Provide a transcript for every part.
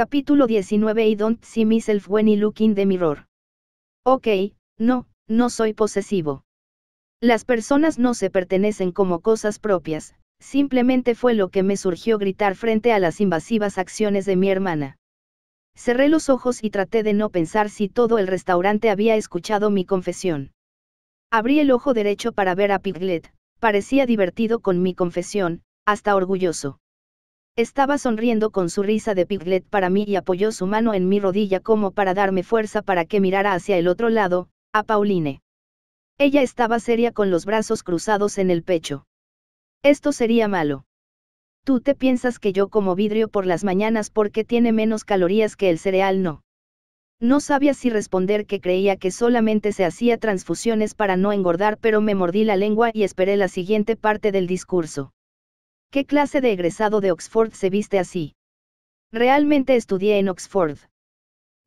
Capítulo 19 I don't see myself when I look in the mirror. Ok, no, no soy posesivo. Las personas no se pertenecen como cosas propias, simplemente fue lo que me surgió gritar frente a las invasivas acciones de mi hermana. Cerré los ojos y traté de no pensar si todo el restaurante había escuchado mi confesión. Abrí el ojo derecho para ver a Piglet, parecía divertido con mi confesión, hasta orgulloso. Estaba sonriendo con su risa de piglet para mí y apoyó su mano en mi rodilla como para darme fuerza para que mirara hacia el otro lado, a Pauline. Ella estaba seria con los brazos cruzados en el pecho. Esto sería malo. Tú te piensas que yo como vidrio por las mañanas porque tiene menos calorías que el cereal, no. No sabía si responder que creía que solamente se hacía transfusiones para no engordar, pero me mordí la lengua y esperé la siguiente parte del discurso. ¿Qué clase de egresado de Oxford se viste así? Realmente estudié en Oxford.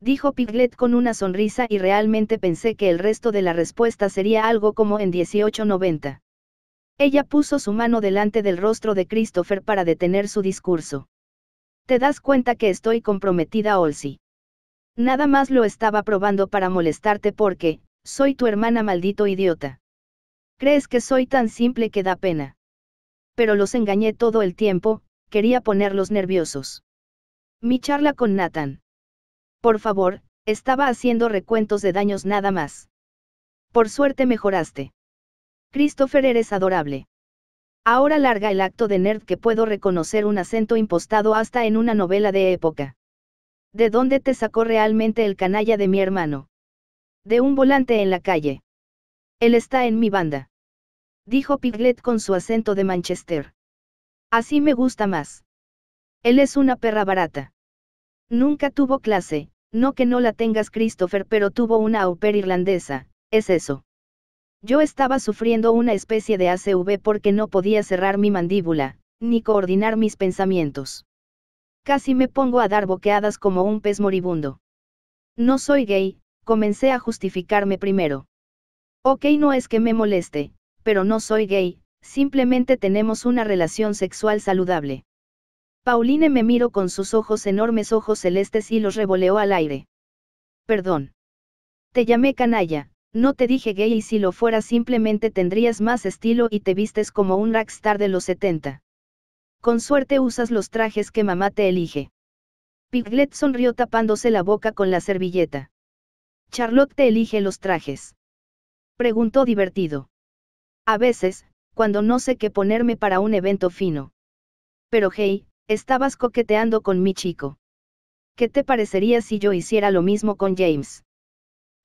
Dijo Piglet con una sonrisa y realmente pensé que el resto de la respuesta sería algo como en 1890. Ella puso su mano delante del rostro de Christopher para detener su discurso. ¿Te das cuenta que estoy comprometida, Olsi? Nada más lo estaba probando para molestarte porque, soy tu hermana maldito idiota. ¿Crees que soy tan simple que da pena? pero los engañé todo el tiempo, quería ponerlos nerviosos. Mi charla con Nathan. Por favor, estaba haciendo recuentos de daños nada más. Por suerte mejoraste. Christopher eres adorable. Ahora larga el acto de nerd que puedo reconocer un acento impostado hasta en una novela de época. ¿De dónde te sacó realmente el canalla de mi hermano? De un volante en la calle. Él está en mi banda dijo Piglet con su acento de Manchester. Así me gusta más. Él es una perra barata. Nunca tuvo clase, no que no la tengas Christopher, pero tuvo una au pair irlandesa, es eso. Yo estaba sufriendo una especie de ACV porque no podía cerrar mi mandíbula, ni coordinar mis pensamientos. Casi me pongo a dar boqueadas como un pez moribundo. No soy gay, comencé a justificarme primero. Ok, no es que me moleste, pero no soy gay, simplemente tenemos una relación sexual saludable. Pauline me miró con sus ojos enormes ojos celestes y los revoleó al aire. Perdón. Te llamé canalla, no te dije gay y si lo fuera simplemente tendrías más estilo y te vistes como un rockstar de los 70. Con suerte usas los trajes que mamá te elige. Piglet sonrió tapándose la boca con la servilleta. Charlotte te elige los trajes. Preguntó divertido. A veces, cuando no sé qué ponerme para un evento fino. Pero hey, estabas coqueteando con mi chico. ¿Qué te parecería si yo hiciera lo mismo con James?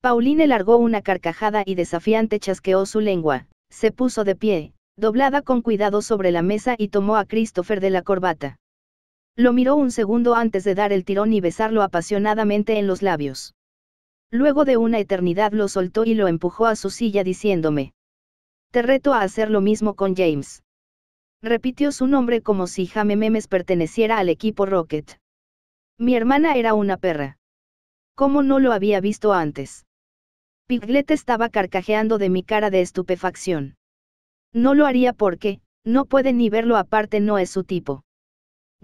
Pauline largó una carcajada y desafiante chasqueó su lengua, se puso de pie, doblada con cuidado sobre la mesa y tomó a Christopher de la corbata. Lo miró un segundo antes de dar el tirón y besarlo apasionadamente en los labios. Luego de una eternidad lo soltó y lo empujó a su silla diciéndome, te reto a hacer lo mismo con James. Repitió su nombre como si Jame Memes perteneciera al equipo Rocket. Mi hermana era una perra. ¿Cómo no lo había visto antes? Piglet estaba carcajeando de mi cara de estupefacción. No lo haría porque, no puede ni verlo aparte, no es su tipo.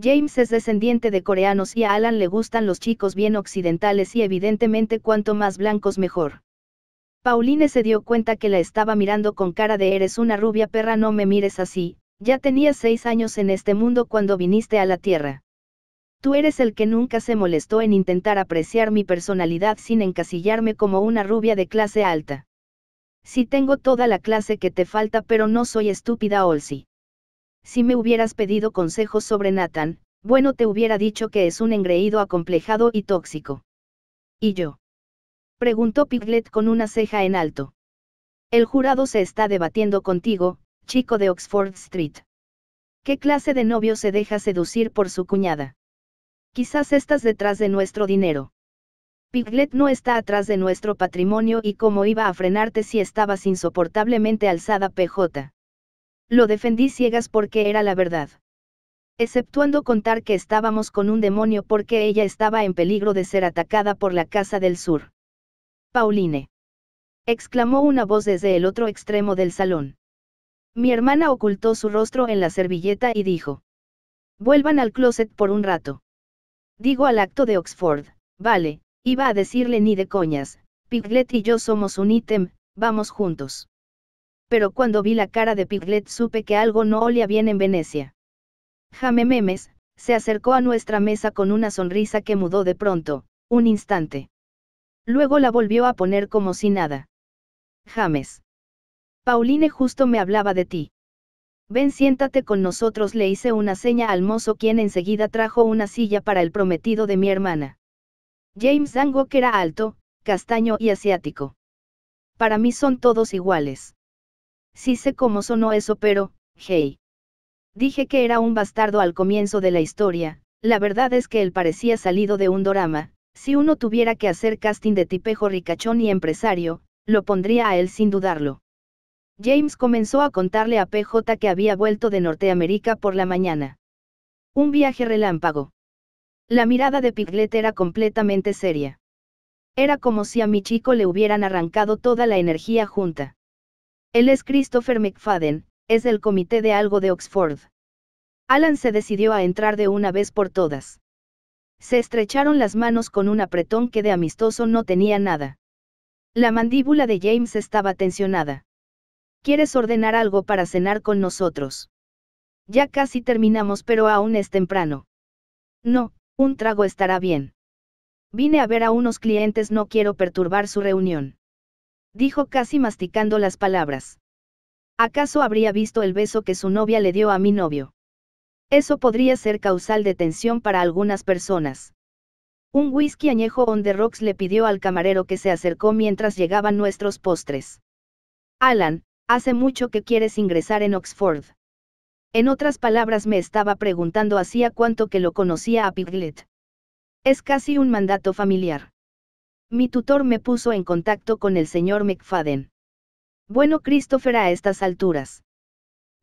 James es descendiente de coreanos y a Alan le gustan los chicos bien occidentales y evidentemente cuanto más blancos mejor. Pauline se dio cuenta que la estaba mirando con cara de eres una rubia perra no me mires así, ya tenía seis años en este mundo cuando viniste a la Tierra. Tú eres el que nunca se molestó en intentar apreciar mi personalidad sin encasillarme como una rubia de clase alta. Si tengo toda la clase que te falta pero no soy estúpida Olsi. Si me hubieras pedido consejos sobre Nathan, bueno te hubiera dicho que es un engreído acomplejado y tóxico. Y yo preguntó Piglet con una ceja en alto. El jurado se está debatiendo contigo, chico de Oxford Street. ¿Qué clase de novio se deja seducir por su cuñada? Quizás estás detrás de nuestro dinero. Piglet no está atrás de nuestro patrimonio y cómo iba a frenarte si estabas insoportablemente alzada PJ. Lo defendí ciegas porque era la verdad. Exceptuando contar que estábamos con un demonio porque ella estaba en peligro de ser atacada por la Casa del Sur. Pauline. exclamó una voz desde el otro extremo del salón. Mi hermana ocultó su rostro en la servilleta y dijo. Vuelvan al closet por un rato. Digo al acto de Oxford, vale, iba a decirle ni de coñas, Piglet y yo somos un ítem, vamos juntos. Pero cuando vi la cara de Piglet supe que algo no olía bien en Venecia. Jame Memes, se acercó a nuestra mesa con una sonrisa que mudó de pronto, un instante. Luego la volvió a poner como si nada. James. Pauline justo me hablaba de ti. Ven siéntate con nosotros, le hice una seña al mozo quien enseguida trajo una silla para el prometido de mi hermana. James Dango que era alto, castaño y asiático. Para mí son todos iguales. Sí sé cómo sonó eso, pero, hey. Dije que era un bastardo al comienzo de la historia, la verdad es que él parecía salido de un dorama, si uno tuviera que hacer casting de tipejo ricachón y empresario, lo pondría a él sin dudarlo. James comenzó a contarle a PJ que había vuelto de Norteamérica por la mañana. Un viaje relámpago. La mirada de Piglet era completamente seria. Era como si a mi chico le hubieran arrancado toda la energía junta. Él es Christopher McFadden, es del comité de algo de Oxford. Alan se decidió a entrar de una vez por todas. Se estrecharon las manos con un apretón que de amistoso no tenía nada. La mandíbula de James estaba tensionada. ¿Quieres ordenar algo para cenar con nosotros? Ya casi terminamos pero aún es temprano. No, un trago estará bien. Vine a ver a unos clientes, no quiero perturbar su reunión. Dijo casi masticando las palabras. ¿Acaso habría visto el beso que su novia le dio a mi novio? Eso podría ser causal de tensión para algunas personas. Un whisky añejo on the rocks le pidió al camarero que se acercó mientras llegaban nuestros postres. Alan, hace mucho que quieres ingresar en Oxford. En otras palabras me estaba preguntando hacía cuánto que lo conocía a Piglet. Es casi un mandato familiar. Mi tutor me puso en contacto con el señor McFadden. Bueno, Christopher, a estas alturas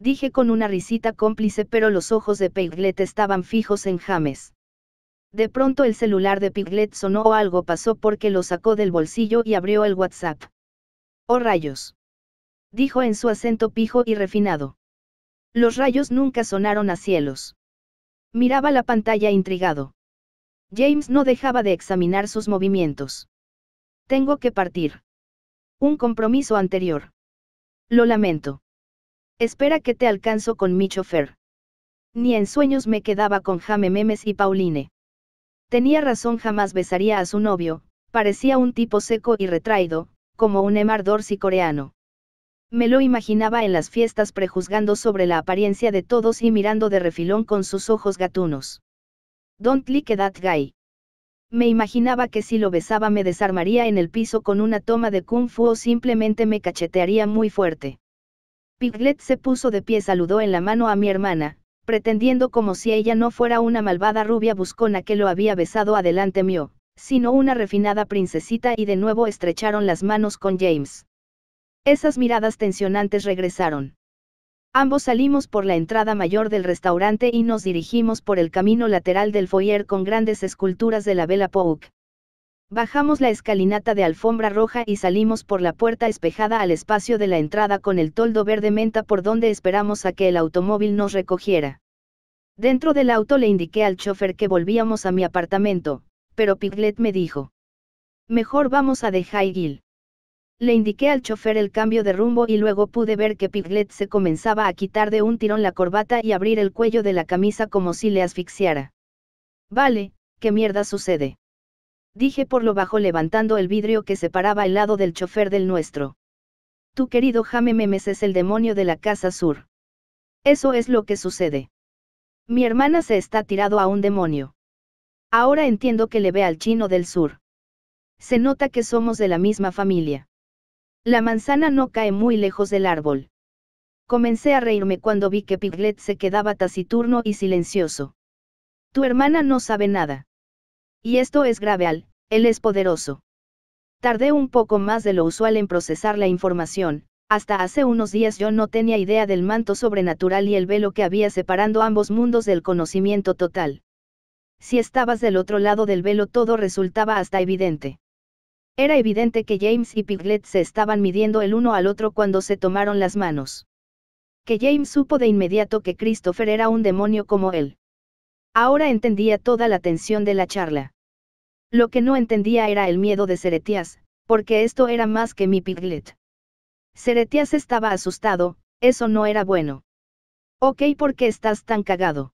dije con una risita cómplice pero los ojos de Piglet estaban fijos en James. De pronto el celular de Piglet sonó o algo pasó porque lo sacó del bolsillo y abrió el WhatsApp. ¡Oh rayos! dijo en su acento pijo y refinado. Los rayos nunca sonaron a cielos. Miraba la pantalla intrigado. James no dejaba de examinar sus movimientos. Tengo que partir. Un compromiso anterior. Lo lamento. Espera que te alcanzo con mi chofer. Ni en sueños me quedaba con Jame Memes y Pauline. Tenía razón, jamás besaría a su novio, parecía un tipo seco y retraído, como un Emar Dorsey coreano. Me lo imaginaba en las fiestas prejuzgando sobre la apariencia de todos y mirando de refilón con sus ojos gatunos. Don't lick that guy. Me imaginaba que si lo besaba me desarmaría en el piso con una toma de kung fu o simplemente me cachetearía muy fuerte. Piglet se puso de pie, saludó en la mano a mi hermana, pretendiendo como si ella no fuera una malvada rubia buscona que lo había besado adelante mío, sino una refinada princesita y de nuevo estrecharon las manos con James. Esas miradas tensionantes regresaron. Ambos salimos por la entrada mayor del restaurante y nos dirigimos por el camino lateral del foyer con grandes esculturas de la vela Pouk, Bajamos la escalinata de alfombra roja y salimos por la puerta espejada al espacio de la entrada con el toldo verde menta por donde esperamos a que el automóvil nos recogiera. Dentro del auto le indiqué al chofer que volvíamos a mi apartamento, pero Piglet me dijo. Mejor vamos a dejar High Le indiqué al chofer el cambio de rumbo y luego pude ver que Piglet se comenzaba a quitar de un tirón la corbata y abrir el cuello de la camisa como si le asfixiara. Vale, ¿qué mierda sucede? dije por lo bajo levantando el vidrio que separaba el lado del chofer del nuestro. Tu querido Jame Memes es el demonio de la Casa Sur. Eso es lo que sucede. Mi hermana se está tirado a un demonio. Ahora entiendo que le ve al chino del sur. Se nota que somos de la misma familia. La manzana no cae muy lejos del árbol. Comencé a reírme cuando vi que Piglet se quedaba taciturno y silencioso. Tu hermana no sabe nada. Y esto es grave al, él es poderoso. Tardé un poco más de lo usual en procesar la información, hasta hace unos días yo no tenía idea del manto sobrenatural y el velo que había separando ambos mundos del conocimiento total. Si estabas del otro lado del velo todo resultaba hasta evidente. Era evidente que James y Piglet se estaban midiendo el uno al otro cuando se tomaron las manos. Que James supo de inmediato que Christopher era un demonio como él. Ahora entendía toda la tensión de la charla. Lo que no entendía era el miedo de Ceretias, porque esto era más que mi piglet. Ceretias estaba asustado, eso no era bueno. Ok, ¿por qué estás tan cagado?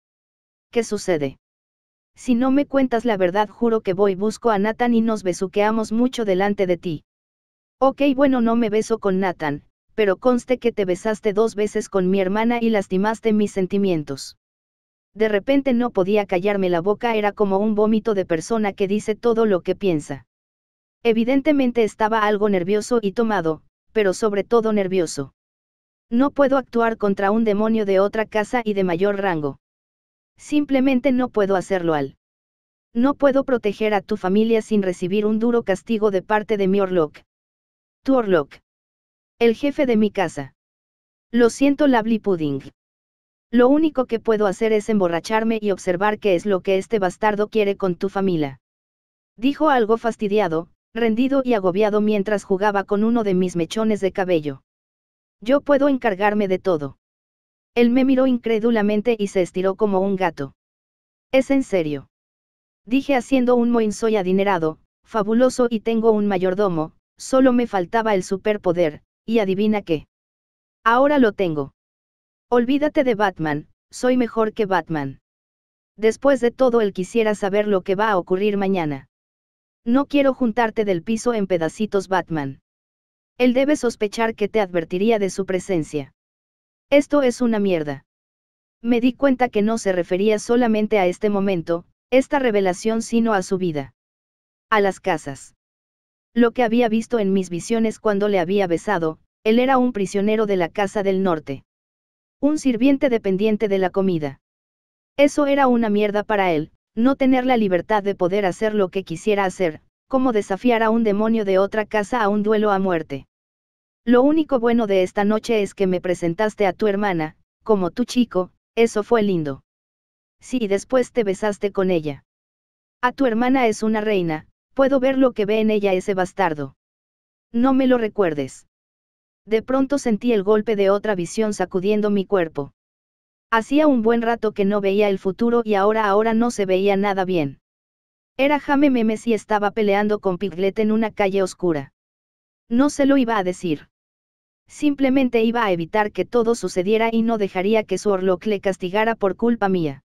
¿Qué sucede? Si no me cuentas la verdad, juro que voy busco a Nathan y nos besuqueamos mucho delante de ti. Ok, bueno, no me beso con Nathan, pero conste que te besaste dos veces con mi hermana y lastimaste mis sentimientos. De repente no podía callarme la boca, era como un vómito de persona que dice todo lo que piensa. Evidentemente estaba algo nervioso y tomado, pero sobre todo nervioso. No puedo actuar contra un demonio de otra casa y de mayor rango. Simplemente no puedo hacerlo al. No puedo proteger a tu familia sin recibir un duro castigo de parte de mi Orlok. Tu Orlok. El jefe de mi casa. Lo siento, Lovely Pudding. Lo único que puedo hacer es emborracharme y observar qué es lo que este bastardo quiere con tu familia. Dijo algo fastidiado, rendido y agobiado mientras jugaba con uno de mis mechones de cabello. Yo puedo encargarme de todo. Él me miró incrédulamente y se estiró como un gato. Es en serio. Dije haciendo un moinsoy soy adinerado, fabuloso y tengo un mayordomo, solo me faltaba el superpoder, y adivina qué. Ahora lo tengo. Olvídate de Batman, soy mejor que Batman. Después de todo él quisiera saber lo que va a ocurrir mañana. No quiero juntarte del piso en pedacitos Batman. Él debe sospechar que te advertiría de su presencia. Esto es una mierda. Me di cuenta que no se refería solamente a este momento, esta revelación sino a su vida. A las casas. Lo que había visto en mis visiones cuando le había besado, él era un prisionero de la casa del norte. Un sirviente dependiente de la comida. Eso era una mierda para él, no tener la libertad de poder hacer lo que quisiera hacer, como desafiar a un demonio de otra casa a un duelo a muerte. Lo único bueno de esta noche es que me presentaste a tu hermana, como tu chico, eso fue lindo. Sí, y después te besaste con ella. A tu hermana es una reina, puedo ver lo que ve en ella ese bastardo. No me lo recuerdes. De pronto sentí el golpe de otra visión sacudiendo mi cuerpo. Hacía un buen rato que no veía el futuro y ahora ahora no se veía nada bien. Era Jame Memes y estaba peleando con Piglet en una calle oscura. No se lo iba a decir. Simplemente iba a evitar que todo sucediera y no dejaría que su Orlok le castigara por culpa mía.